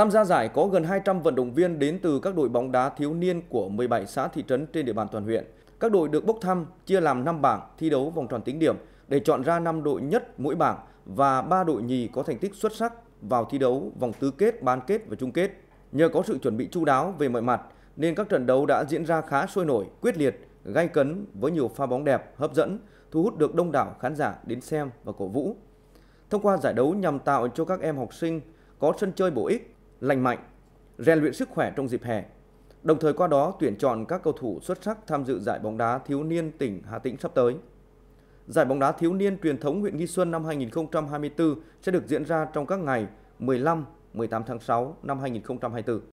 Tham gia giải có gần 200 vận động viên đến từ các đội bóng đá thiếu niên của 17 xã thị trấn trên địa bàn toàn huyện. Các đội được bốc thăm chia làm 5 bảng thi đấu vòng tròn tính điểm để chọn ra 5 đội nhất mỗi bảng và 3 đội nhì có thành tích xuất sắc vào thi đấu vòng tứ kết, bán kết và chung kết. Nhờ có sự chuẩn bị chu đáo về mọi mặt nên các trận đấu đã diễn ra khá sôi nổi, quyết liệt, gay cấn với nhiều pha bóng đẹp, hấp dẫn, thu hút được đông đảo khán giả đến xem và cổ vũ. Thông qua giải đấu nhằm tạo cho các em học sinh có sân chơi bổ ích, lành mạnh, rèn luyện sức khỏe trong dịp hè. Đồng thời qua đó tuyển chọn các cầu thủ xuất sắc tham dự giải bóng đá thiếu niên tỉnh Hà Tĩnh sắp tới. Giải bóng đá thiếu niên truyền thống huyện Nghi Xuân năm 2024 sẽ được diễn ra trong các ngày 15, 18 tháng 6 năm 2024.